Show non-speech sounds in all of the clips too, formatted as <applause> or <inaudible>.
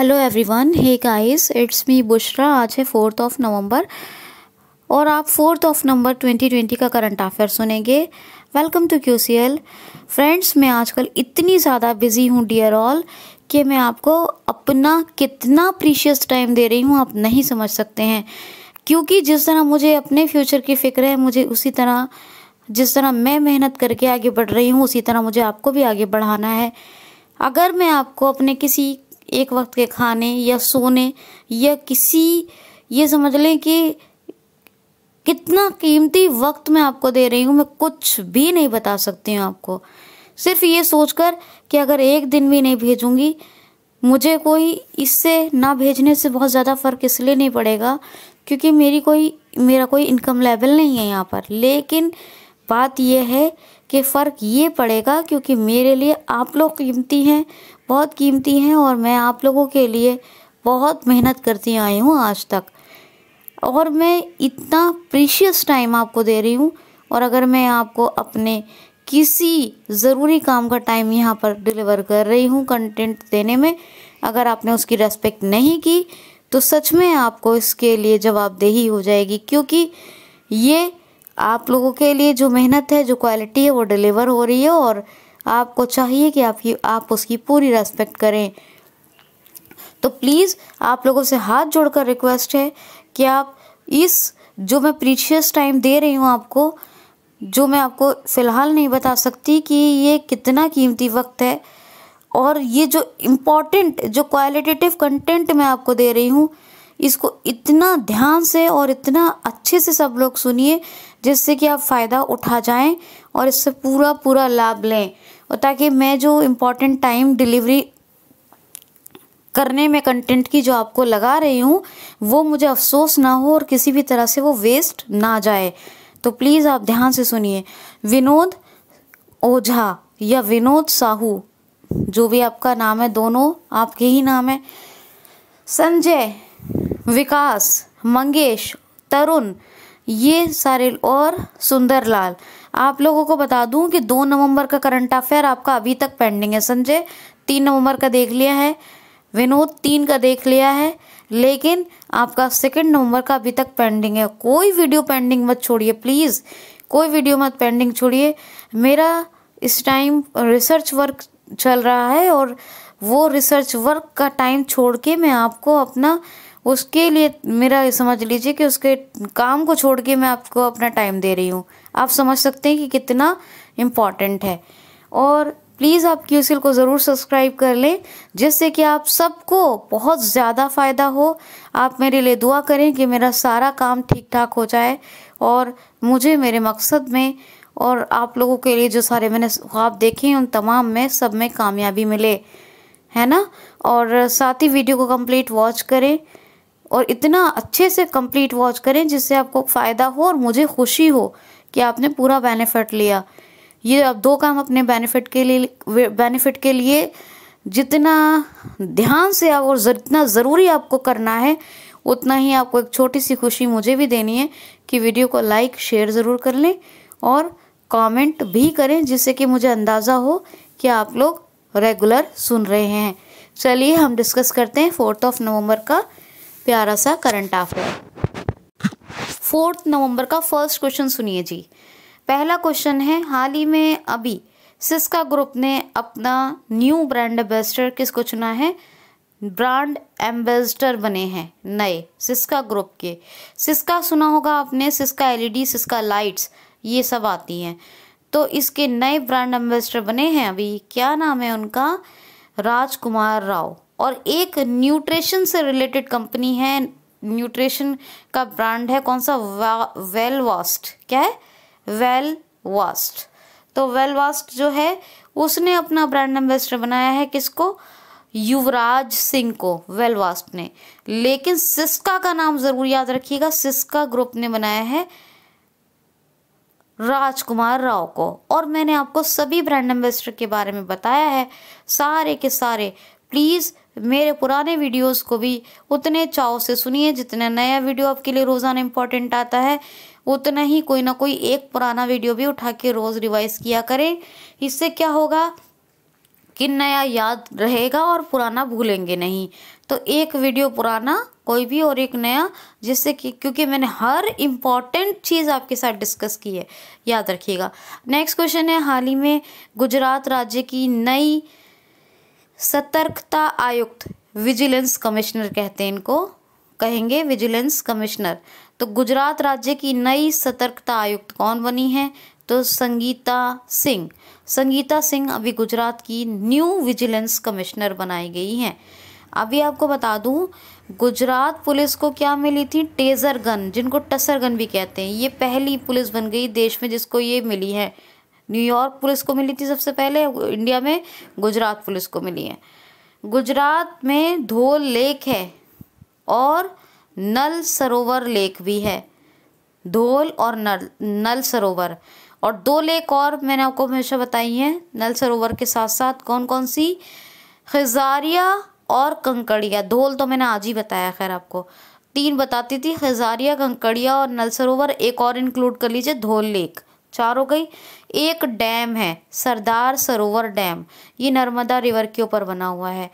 hello everyone hey guys it's me Bushra आज है fourth of November और आप फोर्थ ऑफ नवंबर 2020 का करंट अफेयर सुनेंगे welcome to Q C L friends मैं आजकल इतनी ज़्यादा बिजी हूँ डियर ऑल कि मैं आपको अपना कितना प्रीशियस टाइम दे रही हूँ आप नहीं समझ सकते हैं क्योंकि जिस तरह मुझे अपने फ्यूचर की फिक्र है मुझे उसी तरह जिस तरह मैं मेहनत करके आगे बढ़ रही हूँ उसी तरह मुझे आपको भी आगे बढ़ाना है अगर मैं आपको अपने किसी एक वक्त के खाने या सोने या किसी ये समझ लें कि कितना कीमती वक्त मैं आपको दे रही हूँ मैं कुछ भी नहीं बता सकती हूँ आपको सिर्फ ये सोचकर कि अगर एक दिन भी नहीं भेजूँगी मुझे कोई इससे ना भेजने से बहुत ज़्यादा फ़र्क इसलिए नहीं पड़ेगा क्योंकि मेरी कोई मेरा कोई इनकम लेवल नहीं है यहाँ पर लेकिन बात यह है कि फ़र्क ये पड़ेगा क्योंकि मेरे लिए आप लोग कीमती हैं बहुत कीमती हैं और मैं आप लोगों के लिए बहुत मेहनत करती आई हूँ आज तक और मैं इतना प्रीशियस टाइम आपको दे रही हूँ और अगर मैं आपको अपने किसी ज़रूरी काम का टाइम यहाँ पर डिलीवर कर रही हूँ कंटेंट देने में अगर आपने उसकी रेस्पेक्ट नहीं की तो सच में आपको इसके लिए जवाबदेही हो जाएगी क्योंकि ये आप लोगों के लिए जो मेहनत है जो क्वालिटी है वो डिलीवर हो रही है और आपको चाहिए कि आपकी आप उसकी पूरी रेस्पेक्ट करें तो प्लीज़ आप लोगों से हाथ जोड़कर रिक्वेस्ट है कि आप इस जो मैं प्रीशियस टाइम दे रही हूँ आपको जो मैं आपको फ़िलहाल नहीं बता सकती कि ये कितना कीमती वक्त है और ये जो इम्पोर्टेंट जो क्वालिटेटिव कंटेंट मैं आपको दे रही हूँ इसको इतना ध्यान से और इतना अच्छे से सब लोग सुनिए जिससे कि आप फ़ायदा उठा जाएं और इससे पूरा पूरा लाभ लें और ताकि मैं जो इम्पोर्टेंट टाइम डिलीवरी करने में कंटेंट की जो आपको लगा रही हूँ वो मुझे अफसोस ना हो और किसी भी तरह से वो वेस्ट ना जाए तो प्लीज़ आप ध्यान से सुनिए विनोद ओझा या विनोद साहू जो भी आपका नाम है दोनों आपके ही नाम है संजय विकास मंगेश तरुण ये सारे और सुंदरलाल आप लोगों को बता दूं कि दो नवंबर का करंट अफेयर आपका अभी तक पेंडिंग है संजय तीन नवंबर का देख लिया है विनोद तीन का देख लिया है लेकिन आपका सेकेंड नवंबर का अभी तक पेंडिंग है कोई वीडियो पेंडिंग मत छोड़िए प्लीज़ कोई वीडियो मत पेंडिंग छोड़िए मेरा इस टाइम रिसर्च वर्क चल रहा है और वो रिसर्च वर्क का टाइम छोड़ के मैं आपको अपना उसके लिए मेरा समझ लीजिए कि उसके काम को छोड़ के मैं आपको अपना टाइम दे रही हूँ आप समझ सकते हैं कि कितना इम्पॉर्टेंट है और प्लीज़ आप क्यूसिल को ज़रूर सब्सक्राइब कर लें जिससे कि आप सबको बहुत ज़्यादा फ़ायदा हो आप मेरे लिए दुआ करें कि मेरा सारा काम ठीक ठाक हो जाए और मुझे मेरे मकसद में और आप लोगों के लिए जो सारे मैंने ख्वाब देखे हैं उन तमाम में सब में कामयाबी मिले है ना और साथ ही वीडियो को कंप्लीट वॉच करें और इतना अच्छे से कंप्लीट वॉच करें जिससे आपको फ़ायदा हो और मुझे खुशी हो कि आपने पूरा बेनिफिट लिया ये अब दो काम अपने बेनिफिट के लिए बेनिफिट के लिए जितना ध्यान से आप और जितना ज़रूरी आपको करना है उतना ही आपको एक छोटी सी खुशी मुझे भी देनी है कि वीडियो को लाइक शेयर ज़रूर कर लें और कमेंट भी करें जिससे कि मुझे अंदाज़ा हो कि आप लोग रेगुलर सुन रहे हैं चलिए हम डिस्कस करते हैं फोर्थ ऑफ नवंबर का प्यारा सा करंट अफेयर फोर्थ नवंबर का फर्स्ट क्वेश्चन सुनिए जी पहला क्वेश्चन है हाल ही में अभी सिस्का ग्रुप ने अपना न्यू ब्रांड एम्बेसडर किसको चुना है ब्रांड एम्बेसडर बने हैं नए सिस्का ग्रुप के सिस्का सुना होगा आपने सिस्का एलईडी सिस्का लाइट्स ये सब आती हैं तो इसके नए ब्रांड एम्बेसडर बने हैं अभी क्या नाम है उनका राजकुमार राव और एक न्यूट्रिशन से रिलेटेड कंपनी है न्यूट्रिशन का ब्रांड है कौन सा वेल वास्ट क्या है वेल वास्ट तो वेल वास्ट जो है उसने अपना ब्रांड एम्बेसडर बनाया है किसको युवराज सिंह को वेल वास्ट ने लेकिन सिस्का का नाम जरूर याद रखिएगा सिस्का ग्रुप ने बनाया है राजकुमार राव को और मैंने आपको सभी ब्रांड एम्बेसडर के बारे में बताया है सारे के सारे प्लीज़ मेरे पुराने वीडियोस को भी उतने चाव से सुनिए जितना नया वीडियो आपके लिए रोज़ाना इम्पोर्टेंट आता है उतना ही कोई ना कोई एक पुराना वीडियो भी उठा के रोज़ रिवाइज किया करें इससे क्या होगा कि नया याद रहेगा और पुराना भूलेंगे नहीं तो एक वीडियो पुराना कोई भी और एक नया जिससे कि क्योंकि मैंने हर इम्पॉर्टेंट चीज़ आपके साथ डिस्कस की है याद रखिएगा नेक्स्ट क्वेश्चन है हाल ही में गुजरात राज्य की नई सतर्कता आयुक्त विजिलेंस कमिश्नर कहते हैं इनको कहेंगे विजिलेंस कमिश्नर तो गुजरात राज्य की नई सतर्कता आयुक्त कौन बनी है तो संगीता सिंह संगीता सिंह अभी गुजरात की न्यू विजिलेंस कमिश्नर बनाई गई हैं अभी आपको बता दूं गुजरात पुलिस को क्या मिली थी टेजर गन जिनको टसर गन भी कहते हैं ये पहली पुलिस बन गई देश में जिसको ये मिली है न्यूयॉर्क पुलिस को मिली थी सबसे पहले इंडिया में गुजरात पुलिस को मिली है गुजरात में धोल लेक है और नल सरोवर लेक भी है धोल और नल नल सरोवर और दो लेक और मैंने आपको हमेशा बताई हैं नल सरोवर के साथ साथ कौन कौन सी खजारिया और कंकड़िया धोल तो मैंने आज ही बताया खैर आपको तीन बताती थी खजारिया कंकड़िया और नल सरोवर एक और इंक्लूड कर लीजिए धोल लेक चार हो गई एक डैम है सरदार सरोवर डैम ये नर्मदा रिवर के ऊपर बना हुआ है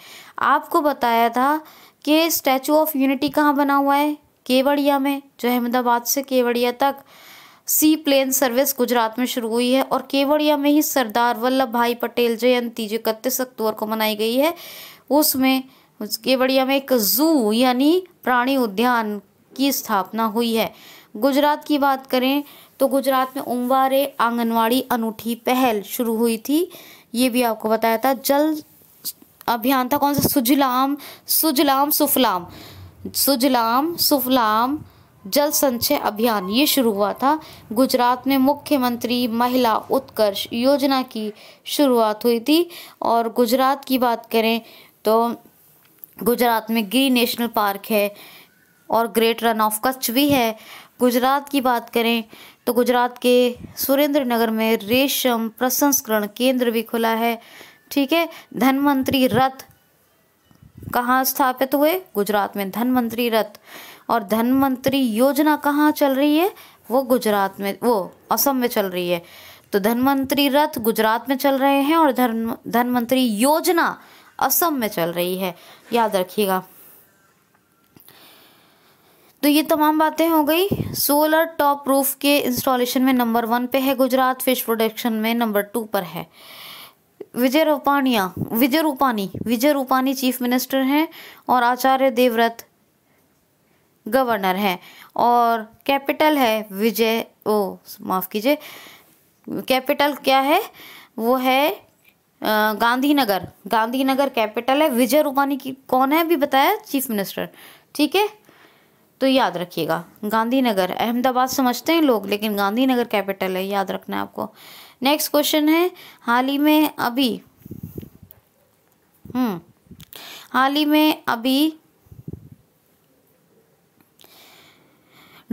आपको बताया था कि स्टैचू ऑफ यूनिटी कहाँ बना हुआ है केवड़िया में जो अहमदाबाद से केवड़िया तक सी प्लेन सर्विस गुजरात में शुरू हुई है और केवड़िया में ही सरदार वल्लभ भाई पटेल जयंती जो इकतीस अक्टूबर को मनाई गई है उसमें केवड़िया में एक जू यानी प्राणी उद्यान की स्थापना हुई है गुजरात की बात करें तो गुजरात में उमवारे आंगनवाड़ी अनूठी पहल शुरू हुई थी ये भी आपको बताया था जल अभियान था कौन सा सुजलाम सुजलाम सुफलाम सुजलाम सुफलाम जल संचय अभियान ये शुरू हुआ था गुजरात में मुख्यमंत्री महिला उत्कर्ष योजना की शुरुआत हुई थी और गुजरात की बात करें तो गुजरात में गिरी नेशनल पार्क है और ग्रेट रन ऑफ कच्छ भी है गुजरात की बात करें तो गुजरात के सुरेंद्र नगर में रेशम प्रसंस्करण केंद्र भी खुला है ठीक है धनवंतरी रथ कहाँ स्थापित हुए गुजरात में धनवंतरी रथ और धनवंतरी योजना कहाँ चल रही है वो गुजरात में वो असम में चल रही है तो धनवंतरी रथ गुजरात में चल रहे हैं और धन धनवंतरी योजना असम में चल रही है याद रखिएगा तो ये तमाम बातें हो गई सोलर टॉप रूफ के इंस्टॉलेशन में नंबर वन पे है गुजरात फिश प्रोडक्शन में नंबर टू पर है विजय रूपानिया विजय रूपानी विजय रूपानी चीफ मिनिस्टर हैं और आचार्य देवव्रत गवर्नर हैं और कैपिटल है विजय ओ माफ़ कीजिए कैपिटल क्या है वो है गांधीनगर गांधीनगर कैपिटल है विजय रूपानी की कौन है अभी बताया चीफ मिनिस्टर ठीक है तो याद रखिएगा गांधीनगर अहमदाबाद समझते हैं लोग लेकिन गांधीनगर कैपिटल है याद रखना है आपको नेक्स्ट क्वेश्चन है हाल ही में अभी हम्म हाल ही में अभी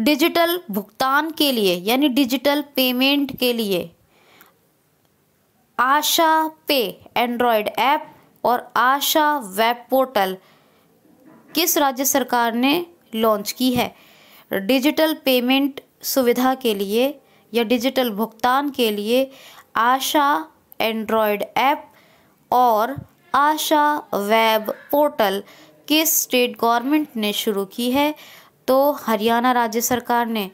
डिजिटल भुगतान के लिए यानी डिजिटल पेमेंट के लिए आशा पे एंड्रॉयड ऐप और आशा वेब पोर्टल किस राज्य सरकार ने लॉन्च की है डिजिटल पेमेंट सुविधा के लिए या डिजिटल भुगतान के लिए आशा एंड्रॉयड ऐप और आशा वेब पोर्टल किस स्टेट गवर्नमेंट ने शुरू की है तो हरियाणा राज्य सरकार ने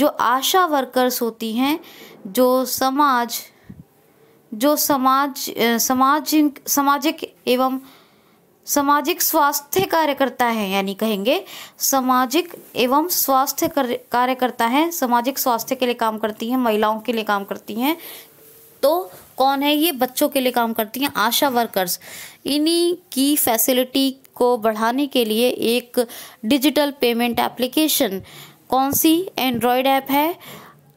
जो आशा वर्कर्स होती हैं जो समाज जो समाज समाज सामाजिक एवं सामाजिक स्वास्थ्य कार्यकर्ता है यानी कहेंगे सामाजिक एवं स्वास्थ्य कार्यकर्ता है सामाजिक स्वास्थ्य के लिए काम करती हैं महिलाओं के लिए काम करती हैं तो कौन है ये बच्चों के लिए काम करती हैं आशा वर्कर्स इन्हीं की फैसिलिटी को बढ़ाने के लिए एक डिजिटल पेमेंट एप्लीकेशन कौन सी एंड्रॉयड ऐप है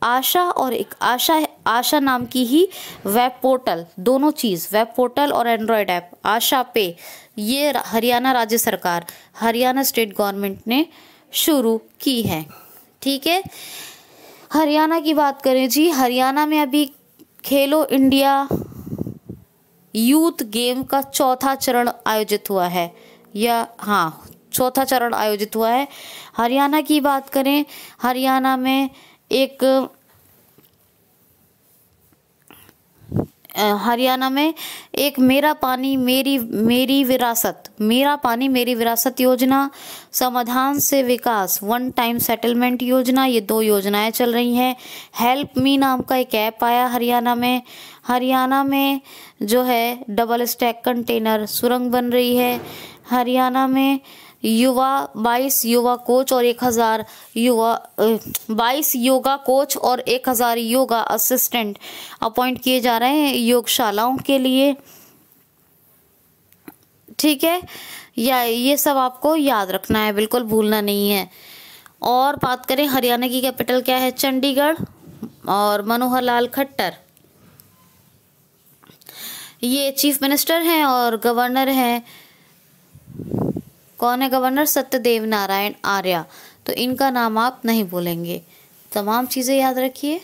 आशा और एक आशा आशा नाम की ही वेब पोर्टल दोनों चीज़ वेब पोर्टल और एंड्रॉयड ऐप आशा पे ये हरियाणा राज्य सरकार हरियाणा स्टेट गवर्नमेंट ने शुरू की है ठीक है हरियाणा की बात करें जी हरियाणा में अभी खेलो इंडिया यूथ गेम का चौथा चरण आयोजित हुआ है या हाँ चौथा चरण आयोजित हुआ है हरियाणा की बात करें हरियाणा में एक हरियाणा में एक मेरा पानी मेरी मेरी विरासत मेरा पानी मेरी विरासत योजना समाधान से विकास वन टाइम सेटलमेंट योजना ये दो योजनाएं चल रही हैं हेल्प मी नाम का एक ऐप आया हरियाणा में हरियाणा में जो है डबल स्टैक कंटेनर सुरंग बन रही है हरियाणा में युवा बाईस युवा कोच और एक हज़ार युवा बाईस योगा कोच और एक हज़ार योगा असिस्टेंट अपॉइंट किए जा रहे हैं योगशालाओं के लिए ठीक है या ये सब आपको याद रखना है बिल्कुल भूलना नहीं है और बात करें हरियाणा की कैपिटल क्या है चंडीगढ़ और मनोहर लाल खट्टर ये चीफ मिनिस्टर हैं और गवर्नर हैं कौन है गवर्नर सत्यदेव नारायण आर्या तो इनका नाम आप नहीं बोलेंगे तमाम चीज़ें याद रखिए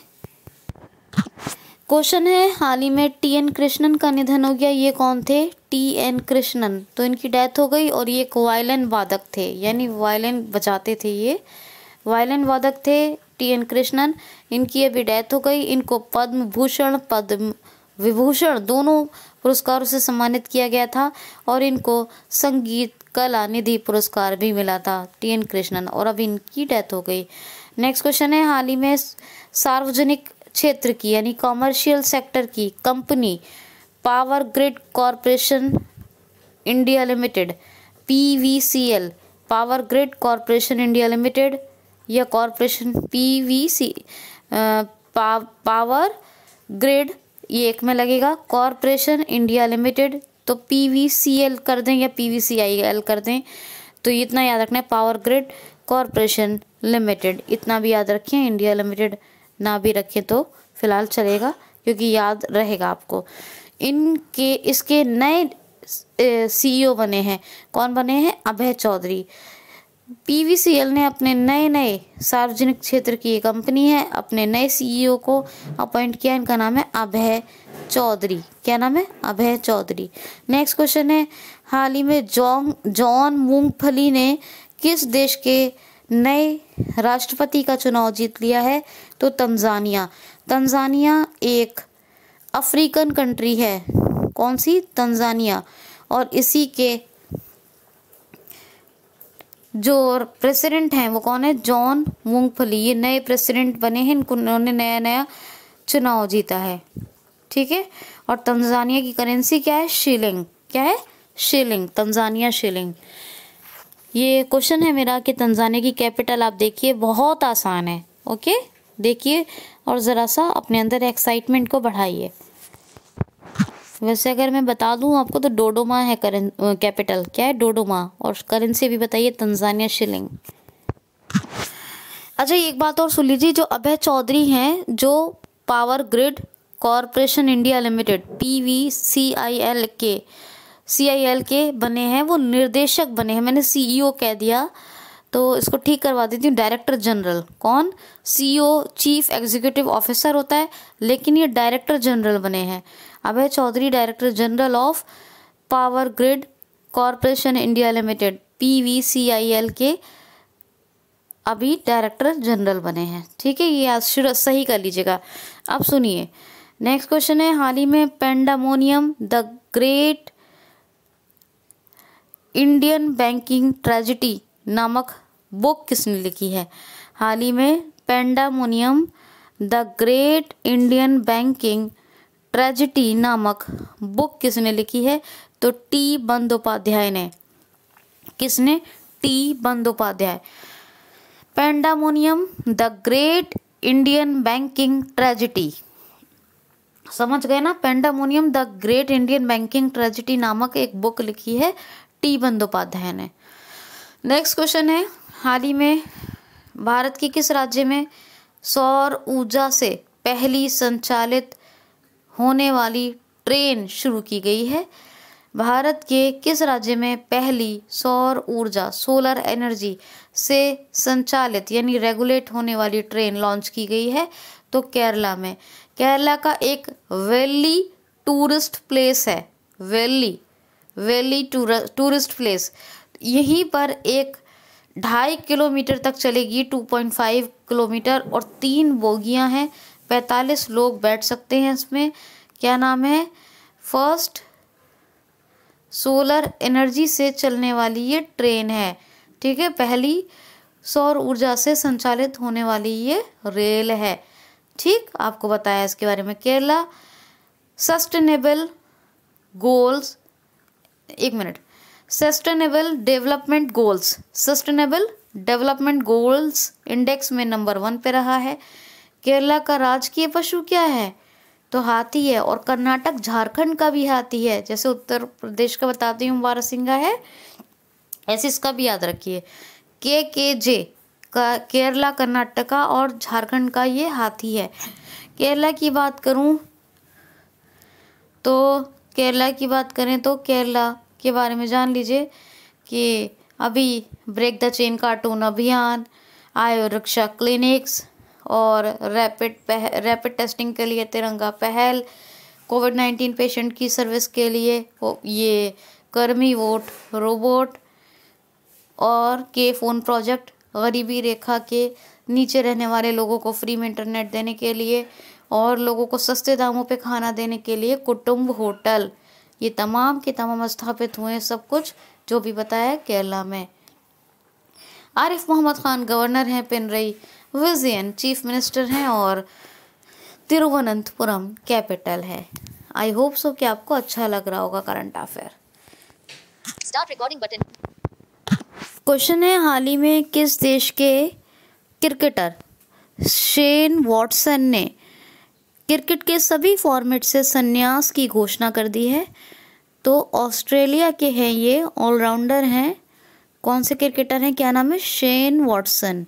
क्वेश्चन है हाल ही में टी एन कृष्णन का निधन हो गया ये कौन थे टी एन कृष्णन तो इनकी डेथ हो गई और ये एक वायलिन वादक थे यानी वायलिन बजाते थे ये वायलिन वादक थे टी एन कृष्णन इनकी अभी डेथ हो गई इनको पद्म भूषण पद्म विभूषण दोनों पुरस्कारों से सम्मानित किया गया था और इनको संगीत कला निधि पुरस्कार भी मिला था टी एन कृष्णन और अब इनकी डेथ हो गई नेक्स्ट क्वेश्चन है हाल ही में सार्वजनिक क्षेत्र की यानी कॉमर्शियल सेक्टर की company power grid corporation India limited PVCL power grid corporation India limited या कॉरपोरेशन पीवीसी पावर ग्रिड ये एक में लगेगा कॉरपोरेशन इंडिया लिमिटेड तो पी वी सी एल कर दें या P V C I L कर दें तो इतना याद रखना है पावर ग्रिड कॉरपोरेशन लिमिटेड इतना भी याद रखें इंडिया लिमिटेड ना भी रखें तो फ़िलहाल चलेगा क्योंकि याद रहेगा आपको इनके इसके नए सीईओ e बने हैं कौन बने हैं अभय चौधरी पीवीसीएल ने अपने नए नए सार्वजनिक क्षेत्र की कंपनी है अपने नए सीईओ e को अपॉइंट किया इनका नाम है अभय चौधरी क्या नाम है अभय चौधरी नेक्स्ट क्वेश्चन है हाल ही में जॉन जॉन मूंगफली ने किस देश के नए राष्ट्रपति का चुनाव जीत लिया है तो तंजानिया तंजानिया एक अफ्रीकन कंट्री है कौन सी तंजानिया और इसी के जो प्रेसिडेंट हैं वो कौन है जॉन मूंगफली ये नए प्रेसिडेंट बने हैं इनको उन्होंने नया नया चुनाव जीता है ठीक है और तंजानिया की करेंसी क्या है शिलिंग क्या है शिलिंग तंजानिया शिलिंग ये क्वेश्चन है मेरा कि तंजानिया की कैपिटल आप देखिए बहुत आसान है ओके देखिए और ज़रा सा अपने अंदर एक्साइटमेंट को बढ़ाइए वैसे अगर मैं बता दूं आपको तो डोडोमा है करें कैपिटल क्या है डोडोमा और करेंसी भी बताइए तंजानिया शिलिंग अच्छा एक बात और सुन लीजिए जो अभय चौधरी हैं जो power grid corporation India limited P V C I L के सी आई एल के बने हैं वो निर्देशक बने हैं मैंने सी e कह दिया तो इसको ठीक करवा देती हूँ डायरेक्टर जनरल कौन सी चीफ एग्जीक्यूटिव ऑफिसर होता है लेकिन ये डायरेक्टर जनरल बने हैं Abhay Chaudhary director general of power grid corporation India limited P V C I L के अभी डायरेक्टर जनरल बने हैं ठीक है ये शुरू सही कर लीजिएगा अब सुनिए नेक्स्ट क्वेश्चन है हाल ही में pandemonium the great Indian banking tragedy नामक बुक किसने लिखी है हाल ही में pandemonium the great Indian banking tragedy नामक बुक किसने लिखी है तो टी बंदोपाध्याय ने किसने T Bandyopadhyay pandemonium the great Indian banking tragedy समझ गए ना pandemonium the great Indian banking tragedy नामक एक बुक लिखी है टी बंदोपाध्याय ने नेक्स्ट क्वेश्चन है हाल ही में भारत के किस राज्य में सौर ऊर्जा से पहली संचालित होने वाली ट्रेन शुरू की गई है भारत के किस राज्य में पहली सौर ऊर्जा सोलर एनर्जी से संचालित यानी रेगुलेट होने वाली ट्रेन लॉन्च की गई है तो केरला में केरला का एक वेली टूरिस्ट प्लेस है वेली वेली टूरिस्ट प्लेस यहीं पर एक ढाई किलोमीटर तक चलेगी 2.5 किलोमीटर और तीन बोगियां हैं पैंतालीस लोग बैठ सकते हैं इसमें क्या नाम है फर्स्ट सोलर एनर्जी से चलने वाली ये ट्रेन है ठीक है पहली सौर ऊर्जा से संचालित होने वाली ये रेल है ठीक आपको बताया इसके बारे में केरला सस्टेनेबल गोल्स एक minute sustainable development goals sustainable development goals index में नंबर वन पे रहा है केरला का राजकीय पशु क्या है तो हाथी है और कर्नाटक झारखंड का भी हाथी है जैसे उत्तर प्रदेश का बताती हूँ वारसिंगा है ऐसे इसका भी याद रखिए के के जे का केरला कर्नाटका और झारखंड का ये हाथी है केरला की बात करूँ तो केरला की बात करें तो केरला के बारे में जान लीजिए कि अभी ब्रेक द चेन कार्टून अभियान आयो रक्षा क्लिनिक्स और रैपिड पह रैपिड टेस्टिंग के लिए तिरंगा पहल कोविड नाइन्टीन पेशेंट की सर्विस के लिए वो ये कर्मी वोट रोबोट और के फ़ोन प्रोजेक्ट गरीबी रेखा के नीचे रहने वाले लोगों को फ्री में इंटरनेट देने के लिए और लोगों को सस्ते दामों पे खाना देने के लिए कुटुंब होटल ये तमाम के तमाम स्थापित हुए हैं सब कुछ जो भी बताया केरला में आरिफ मोहम्मद खान गवर्नर हैं पिनरई विजियन चीफ मिनिस्टर हैं और तिरुवनंतपुरम कैपिटल है आई होप सो कि आपको अच्छा लग रहा होगा करंट अफेयर रिकॉर्डिंग क्वेश्चन है हाल ही में किस देश के क्रिकेटर शेन वॉटसन ने क्रिकेट के सभी फॉर्मेट से संन्यास की घोषणा कर दी है तो ऑस्ट्रेलिया के हैं ये ऑलराउंडर हैं कौन से क्रिकेटर हैं क्या नाम है शेन वॉटसन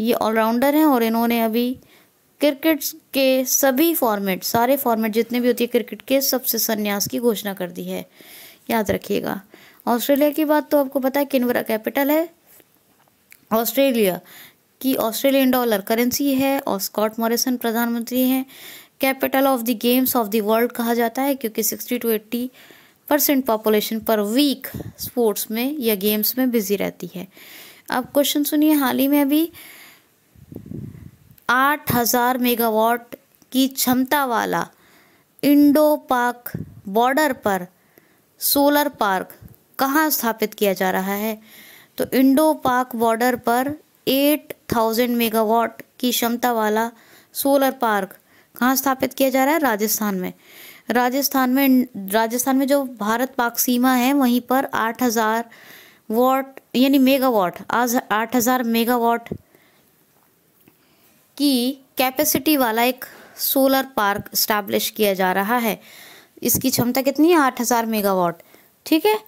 ये ऑलराउंडर हैं और इन्होंने अभी क्रिकेट के सभी फॉर्मेट सारे फॉर्मेट जितने भी होती है क्रिकेट के सबसे संन्यास की घोषणा कर दी है याद रखिएगा ऑस्ट्रेलिया की बात तो आपको पता है किनवरा कैपिटल है ऑस्ट्रेलिया की ऑस्ट्रेलियन डॉलर करेंसी है और स्कॉट मॉरिसन प्रधानमंत्री हैं capital of the games of the world कहा जाता है क्योंकि sixty two eighty percent population पर वीक स्पोर्ट्स में या गेम्स में बिजी रहती है अब क्वेश्चन सुनिए हाल ही में अभी आठ हजार मेगावाट की क्षमता वाला इंडो पाक बॉर्डर पर सोलर पार्क कहाँ स्थापित किया जा रहा है तो इंडो पाक बॉर्डर पर एट थाउजेंड मेगावाट की क्षमता वाला सोलर पार्क कहाँ स्थापित किया जा रहा है राजस्थान में राजस्थान में राजस्थान में जो भारत पाक सीमा है वहीं पर आठ हज़ार वॉट यानी मेगावाट आज आठ हज़ार मेगावाट की कैपेसिटी वाला एक सोलर पार्क स्टैब्लिश किया जा रहा है इसकी क्षमता कितनी है आठ हज़ार मेगावाट ठीक है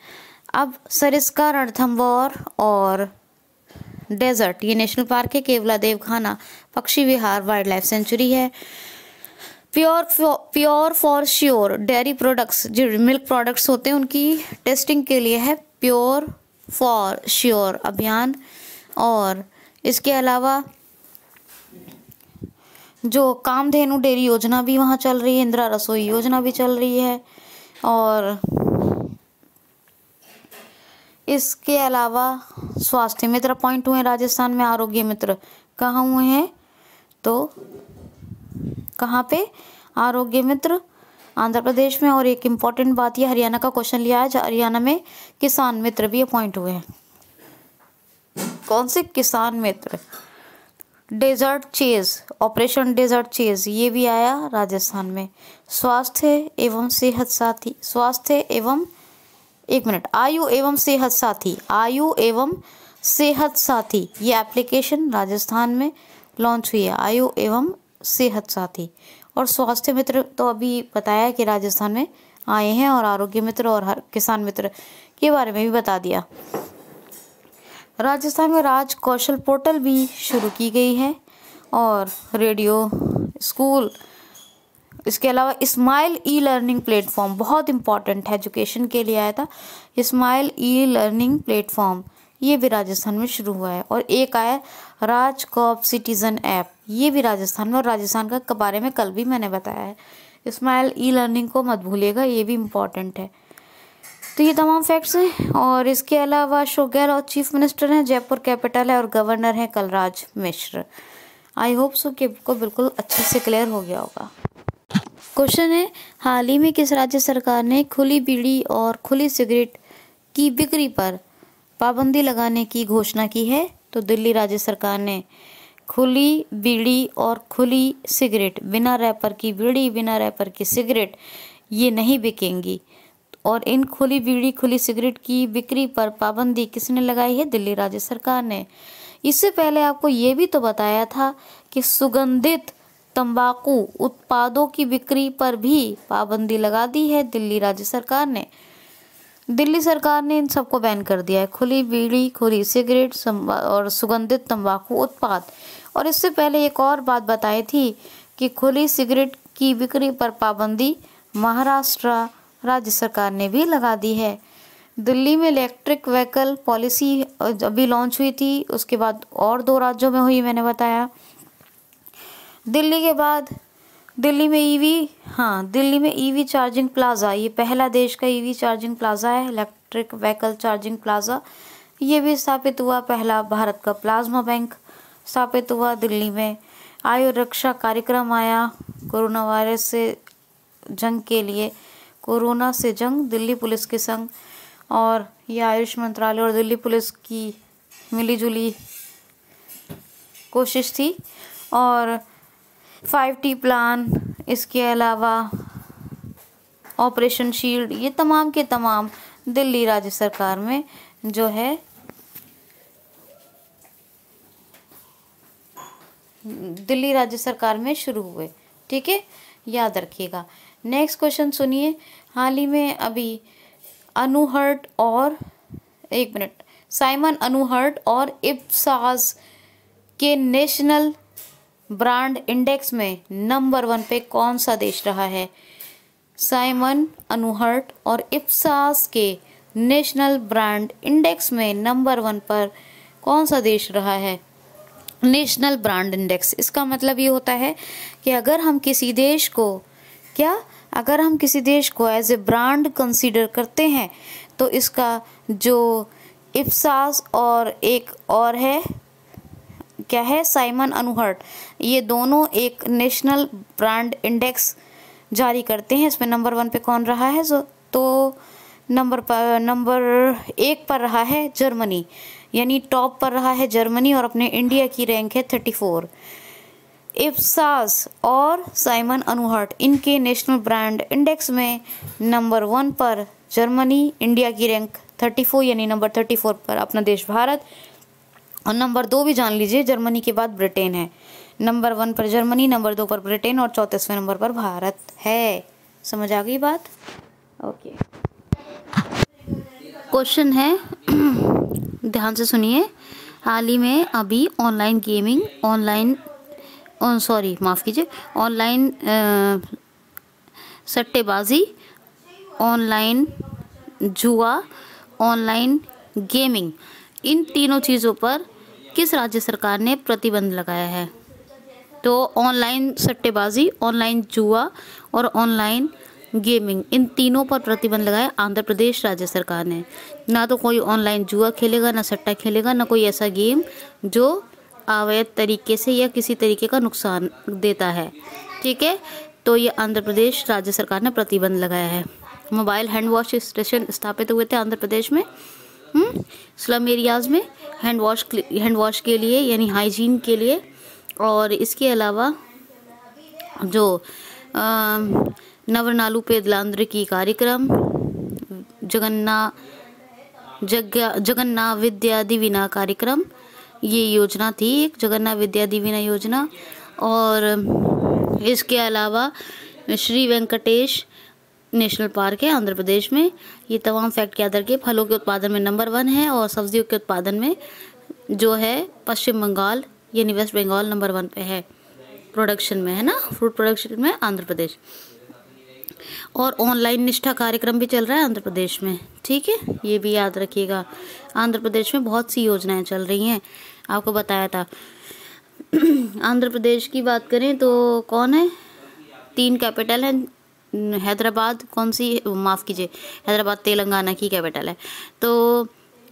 अब सरिस्का रणथम्बोर और डेजर्ट ये नेशनल पार्क है केवला देवखाना पक्षी विहार वाइल्ड लाइफ सेंचुरी है pure pure for sure dairy products जो मिल्क प्रोडक्ट्स होते हैं उनकी टेस्टिंग के लिए है प्योर फॉर श्योर अभियान और इसके अलावा जो कामधेनु डेयरी योजना भी वहाँ चल रही है इंदिरा रसोई योजना भी चल रही है और इसके अलावा स्वास्थ्य मित्र अपॉइंट हुए राजस्थान में आरोग्य मित्र कहाँ हुए हैं तो कहाँ पे आरोग्य मित्र आंध्र प्रदेश में और एक इम्पॉर्टेंट बात यह हरियाणा का क्वेश्चन लिया है हरियाणा में किसान मित्र भी अपॉइंट हुए हैं कौन से किसान मित्र desert chase operation desert chase ये भी आया राजस्थान में स्वास्थ्य एवं सेहत साथी स्वास्थ्य एवं एक मिनट आयु एवं सेहत साथी आयु एवं सेहत साथी ये एप्लीकेशन राजस्थान में लॉन्च हुई है आयु एवं सेहत साथी और स्वास्थ्य मित्र तो अभी बताया कि राजस्थान में आए हैं और आरोग्य मित्र और हर किसान मित्र के बारे में भी बता दिया राजस्थान में राज कौशल पोर्टल भी शुरू की गई है और रेडियो स्कूल इसके अलावा इस्माइल ई लर्निंग प्लेटफॉर्म बहुत इंपॉर्टेंट है एजुकेशन के लिए आया था इस्माइल ई लर्निंग प्लेटफॉर्म ये भी राजस्थान में शुरू हुआ है और एक आया राज कॉप सिटीज़न ऐप ये भी राजस्थान में और राजस्थान का बारे में कल भी मैंने बताया है इस्माइल ई लर्निंग को मत भूलिएगा ये भी इम्पॉर्टेंट है तो ये तमाम फैक्ट्स हैं और इसके अलावा अशोक गहलोत चीफ मिनिस्टर हैं जयपुर कैपिटल है और गवर्नर हैं कलराज मिश्र आई होप सो कि आपको बिल्कुल अच्छे से क्लियर हो गया होगा क्वेश्चन है हाल ही में किस राज्य सरकार ने खुली बीड़ी और खुली सिगरेट की बिक्री पर पाबंदी लगाने की घोषणा की है तो दिल्ली राज्य सरकार ने खुली बीड़ी और खुली सिगरेट बिना रैपर की बीड़ी बिना रैपर की सिगरेट ये नहीं बिकेंगी और इन खुली बीड़ी खुली सिगरेट की बिक्री पर पाबंदी किसने लगाई है दिल्ली राज्य सरकार ने इससे पहले आपको ये भी तो बताया था कि सुगंधित तंबाकू उत्पादों की बिक्री पर भी पाबंदी लगा दी है दिल्ली राज्य सरकार ने दिल्ली सरकार ने इन सबको बैन कर दिया है खुली बीड़ी खुली सिगरेट और सुगंधित तंबाकू उत्पाद और इससे पहले एक और बात बताई थी कि खुली सिगरेट की बिक्री पर पाबंदी महाराष्ट्र राज्य सरकार ने भी लगा दी है दिल्ली में इलेक्ट्रिक व्हीकल पॉलिसी अभी लॉन्च हुई थी उसके बाद और दो राज्यों में हुई मैंने बताया दिल्ली के बाद दिल्ली में ईवी e हाँ दिल्ली में ईवी चार्जिंग प्लाजा ये पहला देश का ईवी चार्जिंग प्लाजा है इलेक्ट्रिक व्हीकल चार्जिंग प्लाजा ये भी स्थापित हुआ पहला भारत का प्लाज्मा बैंक स्थापित हुआ दिल्ली में आयु रक्षा कार्यक्रम आया कोरोना वायरस से जंग के लिए कोरोना से जंग दिल्ली पुलिस के संग और यह आयुष मंत्रालय और दिल्ली पुलिस की मिलीजुली कोशिश थी और फाइव टी प्लान इसके अलावा ऑपरेशन शील्ड ये तमाम के तमाम दिल्ली राज्य सरकार में जो है दिल्ली राज्य सरकार में शुरू हुए ठीक है याद रखिएगा नेक्स्ट क्वेश्चन सुनिए हाल ही में अभी अनुहर्ट और एक मिनट साइमन अनुहर्ट और इब्साज के नेशनल ब्रांड इंडेक्स में नंबर वन पे कौन सा देश रहा है साइमन अनुहर्ट और इफ्सास के नेशनल ब्रांड इंडेक्स में नंबर वन पर कौन सा देश रहा है नेशनल ब्रांड इंडेक्स इसका मतलब ये होता है कि अगर हम किसी देश को क्या अगर हम किसी देश को एज ए ब्रांड कंसीडर करते हैं तो इसका जो इफ्सास और एक और है क्या है साइमन अनुहर्ट ये दोनों एक नेशनल ब्रांड इंडेक्स जारी करते हैं इसमें नंबर वन पे कौन रहा है तो नंबर पर नंबर एक पर रहा है जर्मनी यानी टॉप पर रहा है जर्मनी और अपने इंडिया की रैंक है थर्टी फोर इफ्सास और साइमन अनुहट इनके नेशनल ब्रांड इंडेक्स में नंबर वन पर जर्मनी इंडिया की रैंक थर्टी फोर यानी नंबर थर्टी फोर पर अपना देश भारत और नंबर दो भी जान लीजिए जर्मनी के बाद ब्रिटेन है नंबर वन पर जर्मनी नंबर दो पर ब्रिटेन और चौंतीसवें नंबर पर भारत है समझ आ गई बात ओके क्वेश्चन है <clears throat> ध्यान से सुनिए हाल ही में अभी ऑनलाइन गेमिंग ऑनलाइन सॉरी माफ़ कीजिए ऑनलाइन सट्टेबाजी ऑनलाइन जुआ ऑनलाइन गेमिंग इन तीनों चीज़ों पर किस राज्य सरकार ने प्रतिबंध लगाया है तो ऑनलाइन सट्टेबाजी ऑनलाइन जुआ और ऑनलाइन गेमिंग इन तीनों पर प्रतिबंध लगाया आंध्र प्रदेश राज्य सरकार ने ना तो कोई ऑनलाइन जुआ खेलेगा ना सट्टा खेलेगा ना कोई ऐसा गेम जो अवैध तरीके से या किसी तरीके का नुकसान देता है ठीक है तो ये आंध्र प्रदेश राज्य सरकार ने प्रतिबंध लगाया है मोबाइल हैंड वॉश स्टेशन स्थापित हुए थे आंध्र प्रदेश में स्लम हम्म, एरियाज़ में हैंड वॉश हैंड वॉश के लिए यानी हाइजीन के लिए और इसके अलावा जो नवरनालू पे की कार्यक्रम जगन्ना जग्ञा जगन्ना विद्या दिविना कार्यक्रम ये योजना थी एक जगन्ना विद्या दिविना योजना और इसके अलावा श्री वेंकटेश नेशनल पार्क है आंध्र प्रदेश में ये तमाम फैक्ट याद रखिए फलों के उत्पादन में नंबर वन है और सब्जियों के उत्पादन में जो है पश्चिम बंगाल यानी वेस्ट बंगाल नंबर वन पे है प्रोडक्शन में है ना फ्रूट प्रोडक्शन में आंध्र प्रदेश और ऑनलाइन निष्ठा कार्यक्रम भी चल रहा है आंध्र प्रदेश में ठीक है ये भी याद रखिएगा आंध्र प्रदेश में बहुत सी योजनाएं चल रही हैं आपको बताया था <clears throat> आंध्र प्रदेश की बात करें तो कौन है तीन कैपिटल हैं हैदराबाद कौन सी माफ़ कीजिए हैदराबाद तेलंगाना की कैपिटल है तो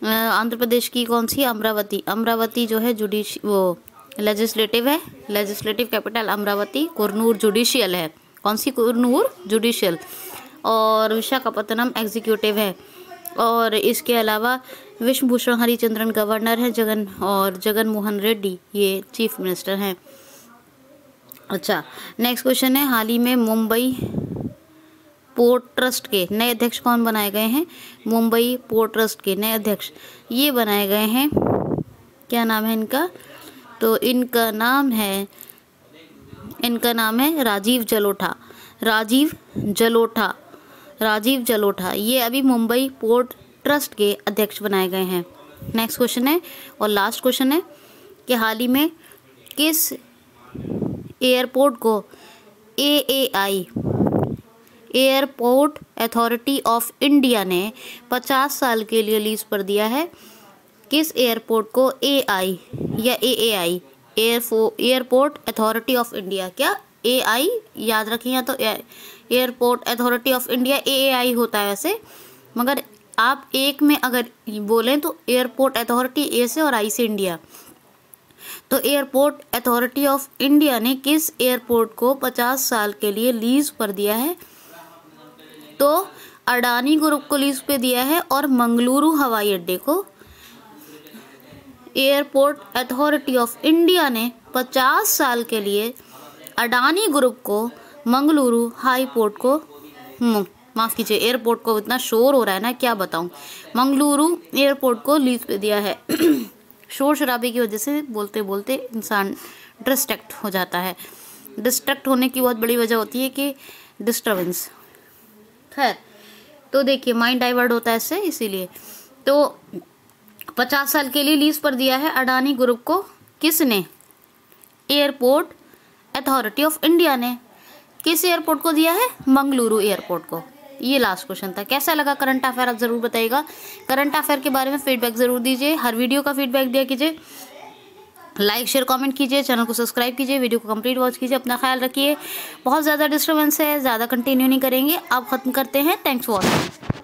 आंध्र प्रदेश की कौन सी अमरावती अमरावती जो है जुडिश वो लेजिस्लेटिव है legislative capital Amaravati Kurnool judicial है कौन सी कुरनूर जुडिशियल और विशाखापत्तनम एग्जीक्यूटिव है और इसके अलावा विश्वभूषण हरिचंद्रन गवर्नर हैं जगन और जगन मोहन रेड्डी ये चीफ मिनिस्टर हैं अच्छा नेक्स्ट क्वेश्चन है हाल ही में मुंबई पोर्ट ट्रस्ट के नए अध्यक्ष कौन बनाए गए हैं मुंबई पोर्ट ट्रस्ट के नए अध्यक्ष ये बनाए गए हैं क्या नाम है इनका तो इनका नाम है इनका नाम है राजीव जलोठा राजीव जलोठा राजीव जलोठा ये अभी मुंबई पोर्ट ट्रस्ट के अध्यक्ष बनाए गए हैं नेक्स्ट क्वेश्चन है और लास्ट क्वेश्चन है कि हाल ही में किस एयरपोर्ट को A A I airport authority of India ने 50 साल के लिए लीज पर दिया है किस एयरपोर्ट को ए आई या ए ए आई एयरफो एयरपोर्ट अथॉरिटी ऑफ इंडिया क्या तो ए आई याद रखें या तो airport authority of India A A I होता है वैसे मगर आप एक में अगर बोलें तो एयरपोर्ट अथॉरिटी ए से और आई से इंडिया तो एयरपोर्ट अथॉरिटी ऑफ इंडिया ने किस एयरपोर्ट को 50 साल के लिए लीज पर दिया है तो अडानी ग्रुप को लीज पे दिया है और मंगलुरु हवाई अड्डे को एयरपोर्ट अथॉरिटी ऑफ इंडिया ने 50 साल के लिए अडानी ग्रुप को मंगलुरु हाई पोर्ट को हम्म, माफ़ कीजिए एयरपोर्ट को इतना शोर हो रहा है ना क्या बताऊं मंगलुरु एयरपोर्ट को लीज पे दिया है <clears throat> शोर शराबे की वजह से बोलते बोलते इंसान डिस्ट्रैक्ट हो जाता है डिस्ट्रैक्ट होने की बहुत बड़ी वजह होती है कि डिस्टर्बेंस खैर तो देखिए माइंड डाइवर्ट होता है इससे इसीलिए तो पचास साल के लिए लीज पर दिया है अडानी ग्रुप को किसने एयरपोर्ट अथॉरिटी ऑफ इंडिया ने किस एयरपोर्ट को दिया है मंगलुरु एयरपोर्ट को ये लास्ट क्वेश्चन था कैसा लगा करंट अफेयर आप ज़रूर बताइएगा करंट अफेयर के बारे में फीडबैक ज़रूर दीजिए हर वीडियो का फीडबैक दिया कीजिए लाइक शेयर कमेंट कीजिए चैनल को सब्सक्राइब कीजिए वीडियो को कंप्लीट वॉच कीजिए अपना ख्याल रखिए बहुत ज़्यादा डिस्टर्बेंस है ज़्यादा कंटिन्यू नहीं करेंगे अब ख़त्म करते हैं थैंक्स फॉर वॉचिंग